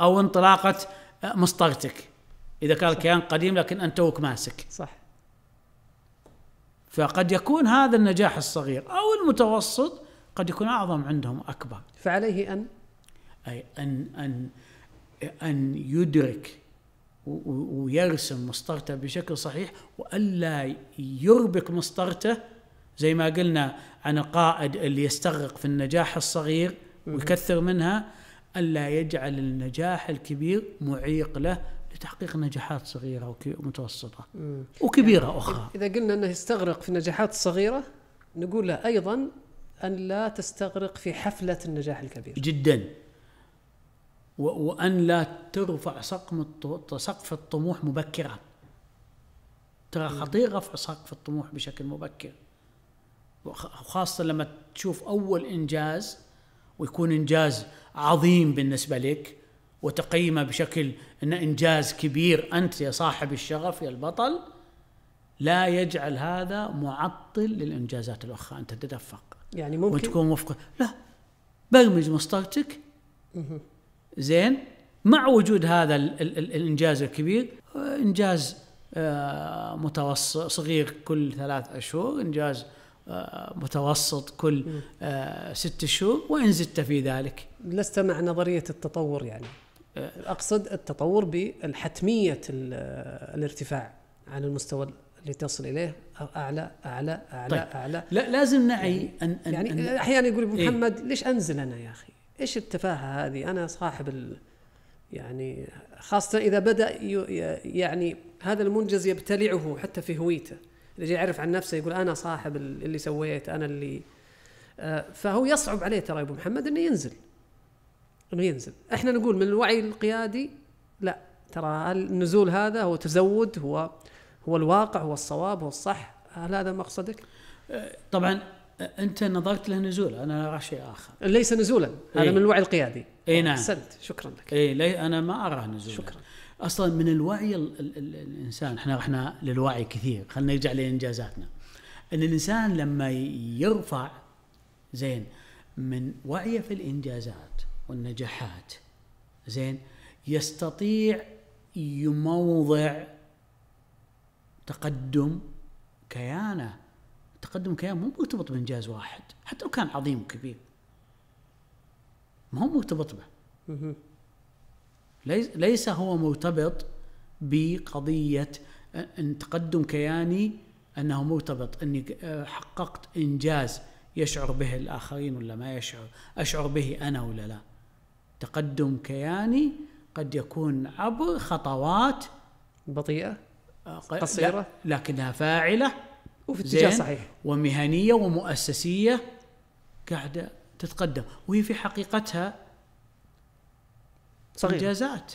Speaker 2: أو انطلاقة مسطرتك إذا كان الكيان قديم لكن أنت توك ماسك صح فقد يكون هذا النجاح الصغير أو المتوسط قد يكون أعظم عندهم أكبر فعليه أن أي أن أن أن يدرك ويرسم مسطرته بشكل صحيح والا يربك مسطرته زي ما قلنا عن القائد اللي يستغرق في النجاح الصغير ويكثر منها ألا يجعل النجاح الكبير معيق له لتحقيق نجاحات صغيرة ومتوسطة وكبيرة يعني أخرى
Speaker 1: إذا قلنا أنه يستغرق في النجاحات الصغيرة نقول له أيضا أن لا تستغرق في حفلة النجاح الكبير جدا وأن لا ترفع
Speaker 2: سقف الطموح مبكرا ترى خطير رفع سقف الطموح بشكل مبكر وخاصة لما تشوف أول إنجاز ويكون انجاز عظيم بالنسبه لك وتقيمه بشكل ان انجاز كبير انت يا صاحب الشغف يا البطل لا يجعل هذا معطل للانجازات الاخرى ان تتدفق يعني ممكن وتكون وفق لا برمج مسطرتك زين مع وجود هذا ال ال ال الانجاز الكبير انجاز آه، متوسط صغير كل ثلاث اشهر انجاز متوسط كل آه، ست شهور وإن
Speaker 1: زدت في ذلك لست مع نظرية التطور يعني آه. أقصد التطور بالحتمية آه، الارتفاع عن المستوى اللي تصل إليه أعلى أعلى أعلى طيب. أعلى لا لازم نعي يعني أن, أن يعني أن أحيانا يقول ابو إيه. محمد إيه؟ ليش أنزل أنا يا أخي إيش التفاهة هذه أنا صاحب ال يعني خاصة إذا بدأ يعني هذا المنجز يبتلعه حتى في هويته اللي جاي يعرف عن نفسه يقول انا صاحب اللي سويت انا اللي آه، فهو يصعب عليه ترى ابو محمد انه ينزل انه ينزل احنا نقول من الوعي القيادي لا ترى النزول هذا هو تزود هو هو الواقع هو الصواب هو الصح هل هذا مقصدك
Speaker 2: آه، طبعا آه، انت نظرت له نزول انا ارى شيء اخر ليس نزولا هذا إيه؟ من الوعي
Speaker 1: القيادي اي نعم احسنت شكرا لك
Speaker 2: اي انا ما اراه نزولا شكرا اصلا من الوعي الـ الـ الـ الانسان احنا رحنا للوعي كثير خلينا نرجع لانجازاتنا ان الانسان لما يرفع زين من وعيه في الانجازات والنجاحات زين يستطيع يموضع تقدم كيانه تقدم كيان مو مرتبط بانجاز واحد حتى لو كان عظيم وكبير ما هو مرتبط به ليس هو مرتبط بقضية أن تقدم كياني أنه مرتبط أني حققت إنجاز يشعر به الآخرين ولا ما يشعر أشعر به أنا ولا لا تقدم كياني قد يكون عبر خطوات بطيئة آه، قصيرة لكنها فاعلة
Speaker 1: وفي اتجاه صحيح
Speaker 2: ومهنية ومؤسسية قاعدة تتقدم وهي في حقيقتها صغيرة انجازات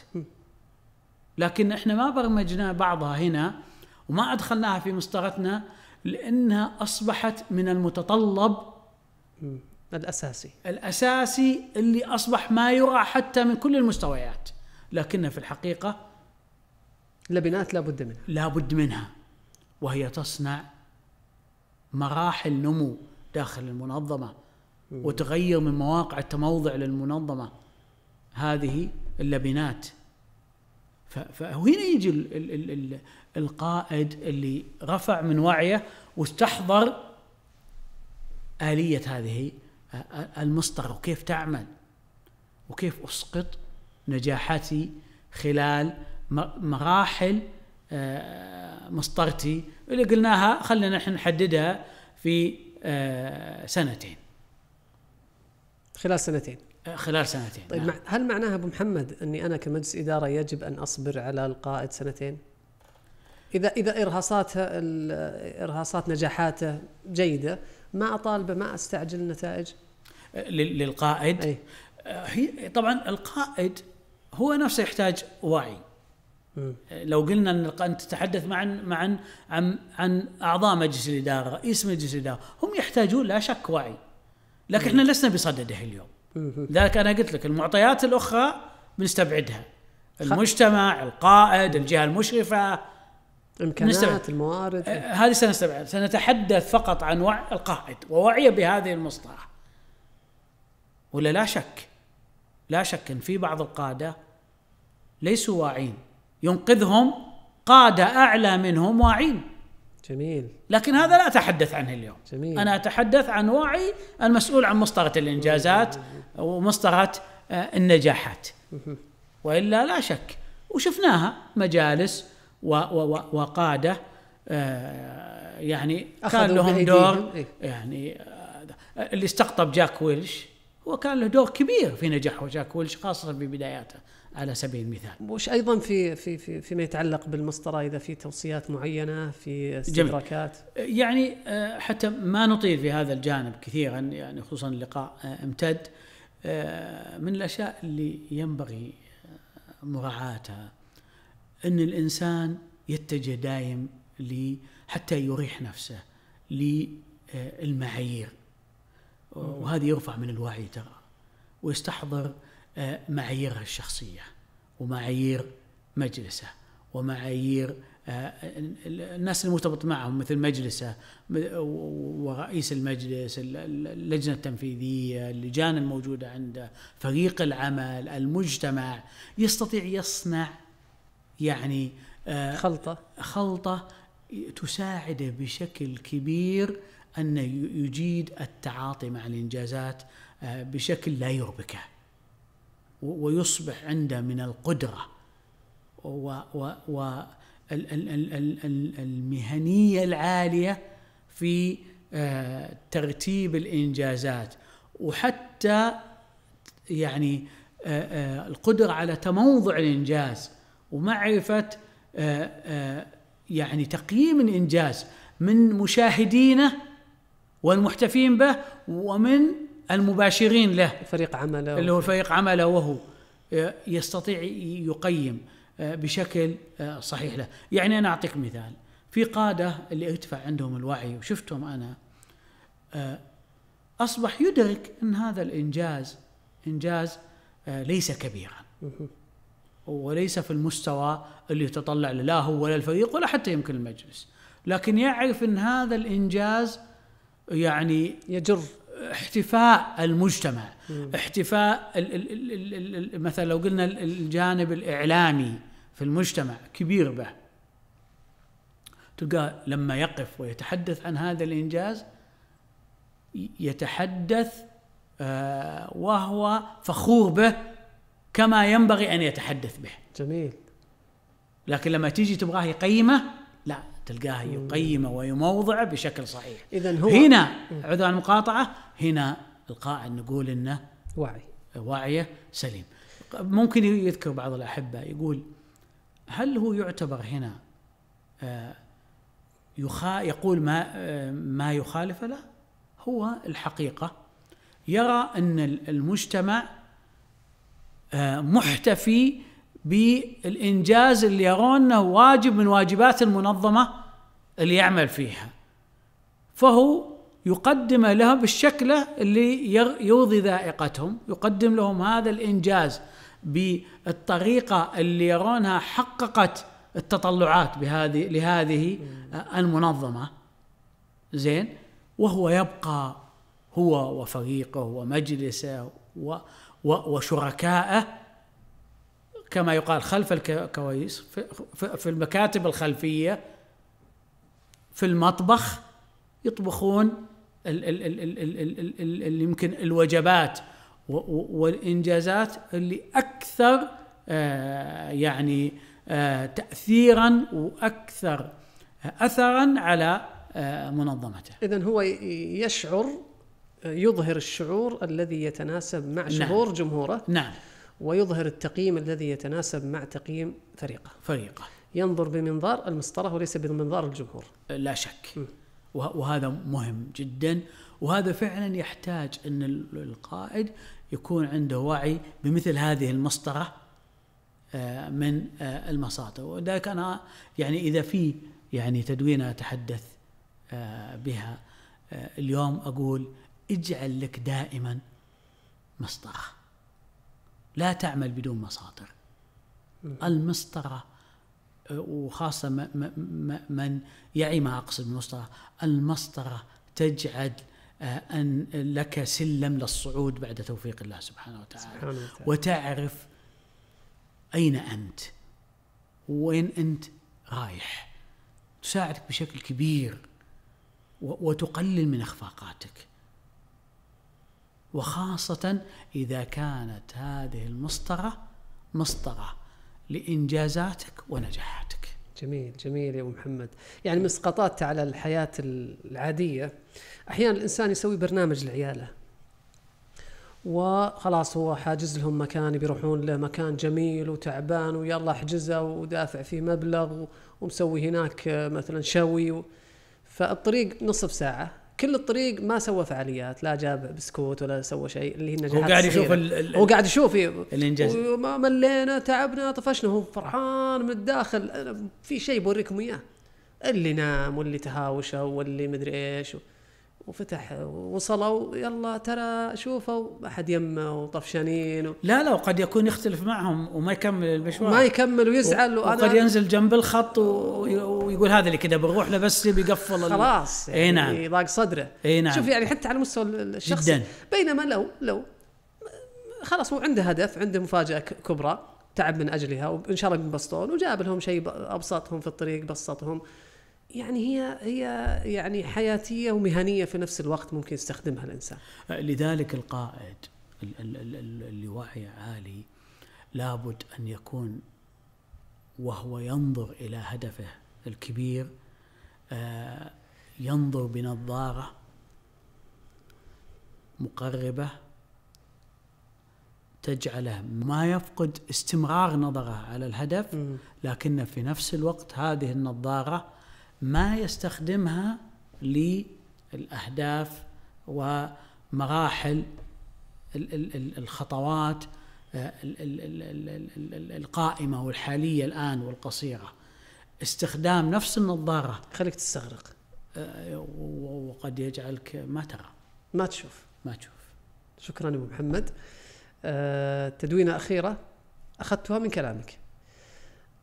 Speaker 2: لكن احنا ما برمجنا بعضها هنا وما ادخلناها في مسطرتنا لانها اصبحت من المتطلب الاساسي الاساسي اللي اصبح ما يرى حتى من كل المستويات لكن في الحقيقه لبنات لابد منها لابد منها وهي تصنع مراحل نمو داخل المنظمه وتغير من مواقع التموضع للمنظمه هذه اللبنات فهنا يجي الـ الـ الـ القائد اللي رفع من وعيه واستحضر آلية هذه المسطرة وكيف تعمل وكيف أسقط نجاحاتي خلال مراحل مسطرتي اللي قلناها خلينا نحن نحددها في سنتين خلال سنتين خلال سنتين طيب نعم.
Speaker 1: هل معناها ابو محمد اني انا كمجلس اداره يجب ان اصبر على القائد سنتين؟ اذا اذا ارهاصاته ارهاصات نجاحاته جيده ما اطالبه ما استعجل النتائج؟ للقائد
Speaker 2: أي. آه، هي طبعا القائد هو نفسه يحتاج وعي م. لو قلنا ان تتحدث مع مع عن عن اعضاء مجلس الاداره، رئيس مجلس الاداره، هم يحتاجون لا شك وعي. لكن م. احنا لسنا بصدده اليوم. لذلك انا قلت لك المعطيات الاخرى بنستبعدها المجتمع القائد الجهه المشرفه امكانيات نستبعد.
Speaker 1: الموارد آه،
Speaker 2: هذه سنستبعد سنتحدث فقط عن وعي القائد ووعيه بهذه المصطلح ولا لا شك لا شك ان في بعض القاده ليسوا واعين ينقذهم قاده اعلى منهم واعين جميل لكن هذا لا أتحدث عنه اليوم جميل. أنا أتحدث عن وعي المسؤول عن مسطرة الإنجازات ومسطرة آه، النجاحات وإلا لا شك وشفناها مجالس و و وقادة آه، يعني
Speaker 1: كان لهم دور
Speaker 2: إيه. يعني آه، اللي استقطب جاك ويلش هو كان له دور كبير في نجاح جاك ويلش خاصة في بداياته على سبيل المثال.
Speaker 1: وش ايضا في في في فيما يتعلق بالمسطره اذا في توصيات معينه في استدراكات؟ جميل. يعني
Speaker 2: آه، حتى ما نطيل في هذا الجانب كثيرا يعني خصوصا اللقاء آه، امتد آه، من الاشياء اللي ينبغي مراعاتها ان الانسان يتجه دائم حتى يريح نفسه للمعايير وهذا يرفع من الوعي ترى ويستحضر معاييره الشخصيه ومعايير مجلسه ومعايير آه، الناس المرتبط معهم مثل مجلسه ورئيس المجلس اللجنه التنفيذيه اللجان الموجوده عنده فريق العمل المجتمع يستطيع يصنع يعني آه، خلطه خلطه تساعده بشكل كبير ان يجيد التعاطي مع الانجازات آه، بشكل لا يربكه ويصبح عنده من القدرة والمهنية العالية في آه، ترتيب الإنجازات وحتى يعني آه، آه، القدرة على تموضع الإنجاز ومعرفة يعني تقييم الإنجاز من مشاهدينه والمحتفين به ومن المباشرين له فريق عمله اللي هو فريق عمله وهو آه، يستطيع يقيم آه، بشكل آه، صحيح له يعني أنا أعطيك مثال في قادة اللي يرتفع عندهم الوعي وشفتهم أنا أصبح يدرك أن هذا الإنجاز إنجاز ليس كبيرا وليس في المستوى اللي يتطلع له لا هو ولا الفريق ولا حتى يمكن المجلس لكن يعرف أن هذا الإنجاز يعني يجر احتفاء المجتمع احتفاء مثلا لو قلنا الجانب الإعلامي في المجتمع كبير به تلقاه لما يقف ويتحدث عن هذا الإنجاز يتحدث آه، وهو فخور به كما ينبغي أن يتحدث به جميل لكن لما تيجي تبغاه يقيمه تلقاه يقيمه ويموضعه بشكل صحيح اذا هو هنا عذر عن المقاطعه هنا القائد نقول انه وعي وعيه سليم ممكن يذكر بعض الاحبه يقول هل هو يعتبر هنا آه، يخا يقول ما آه، ما يخالف له هو الحقيقه يرى ان المجتمع آه، محتفي بالإنجاز اللي يرونه واجب من واجبات المنظمة اللي يعمل فيها فهو يقدم لهم بالشكلة اللي يوضي ذائقتهم يقدم لهم هذا الإنجاز بالطريقة اللي يرونها حققت التطلعات بهذه لهذه المنظمة زين وهو يبقى هو وفريقه ومجلسه وشركائه كما يقال خلف الكواليس في المكاتب الخلفية في المطبخ يطبخون اللي يمكن الوجبات والإنجازات اللي أكثر آه، يعني
Speaker 1: آه، تأثيرا وأكثر أثرا على آه، منظمته إذا هو يشعر يظهر الشعور الذي يتناسب مع شعور نعم. جمهوره نعم ويظهر التقييم الذي يتناسب مع تقييم فريقه فريقه ينظر بمنظار المسطرة وليس بمنظار الجمهور أه، لا شك م.
Speaker 2: وهذا مهم جدا وهذا فعلا يحتاج أن القائد يكون عنده وعي بمثل هذه المسطرة أه، من أه، المساطر وذلك أنا يعني إذا في يعني تدوينة أتحدث بها اليوم أقول اجعل لك دائما مسطرة لا تعمل بدون مصادر المسطرة وخاصة من يعي ما أقصد بالمسطرة المسطرة تجعل آه، أن لك سلم للصعود بعد توفيق الله سبحانه وتعالى, سبحانه وتعالى. وتعرف أين أنت وين أنت رايح تساعدك بشكل كبير وتقلل من اخفاقاتك وخاصة إذا كانت هذه المسطرة مسطرة لإنجازاتك
Speaker 1: ونجاحاتك جميل جميل يا ابو محمد يعني مسقطات على الحياه العاديه احيانا الانسان يسوي برنامج لعياله وخلاص هو حاجز لهم مكان بيروحون له مكان جميل وتعبان ويلا احجزه ودافع فيه مبلغ ومسوي هناك آه، مثلا شوي فالطريق نصف ساعه كل الطريق ما سوى فعاليات لا جاب بسكوت ولا سوى شيء اللي هي النجاحات هو قاعد يشوف هو إيه، قاعد يشوف الانجاز وما ملينا تعبنا طفشنا هو فرحان من الداخل في شيء بوريكم اياه اللي نام واللي تهاوشه واللي مدري ايش و... وفتح وصلوا يلا ترى شوفوا احد يمه وطفشانين و...
Speaker 2: لا لا وقد يكون يختلف معهم وما يكمل المشوار ما يكمل ويزعل و... وقد ينزل جنب الخط و... ويقول هذا اللي كذا بروح له بس بيقفل خلاص اي يعني نعم
Speaker 1: ضاق صدره اي نعم شوف يعني حتى على المستوى الشخصي جدا بينما لو لو خلاص هو عنده هدف عنده مفاجاه كبرى تعب من اجلها وان شاء الله بينبسطون وجاب لهم شيء ابسطهم في الطريق بسطهم يعني هي هي يعني حياتيه ومهنيه في نفس الوقت ممكن يستخدمها الانسان. لذلك القائد
Speaker 2: اللي وعيه عالي لابد
Speaker 1: ان يكون
Speaker 2: وهو ينظر الى هدفه الكبير آه، ينظر بنظاره مقربه تجعله ما يفقد استمرار نظره على الهدف لكن في نفس الوقت هذه النظاره ما يستخدمها للأهداف ومراحل الخطوات القائمة والحالية الآن والقصيرة استخدام نفس النظارة خليك تستغرق آه،
Speaker 1: وقد يجعلك ما ترى ما تشوف ما تشوف شكرا ابو محمد آه، تدوينه اخيره اخذتها من كلامك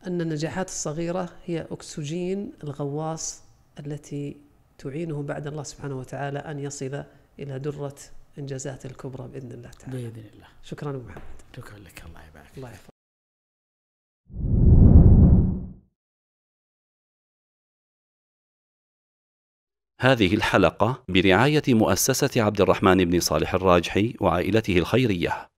Speaker 1: أن النجاحات الصغيرة هي أكسجين الغواص التي تعينه بعد الله سبحانه وتعالى أن يصل إلى درة إنجازاته الكبرى بإذن الله تعالى بإذن الله شكرا أبو محمد شكرا لك الله يبارك الله يحفظك هذه الحلقة برعاية مؤسسة عبد الرحمن بن صالح الراجحي وعائلته الخيرية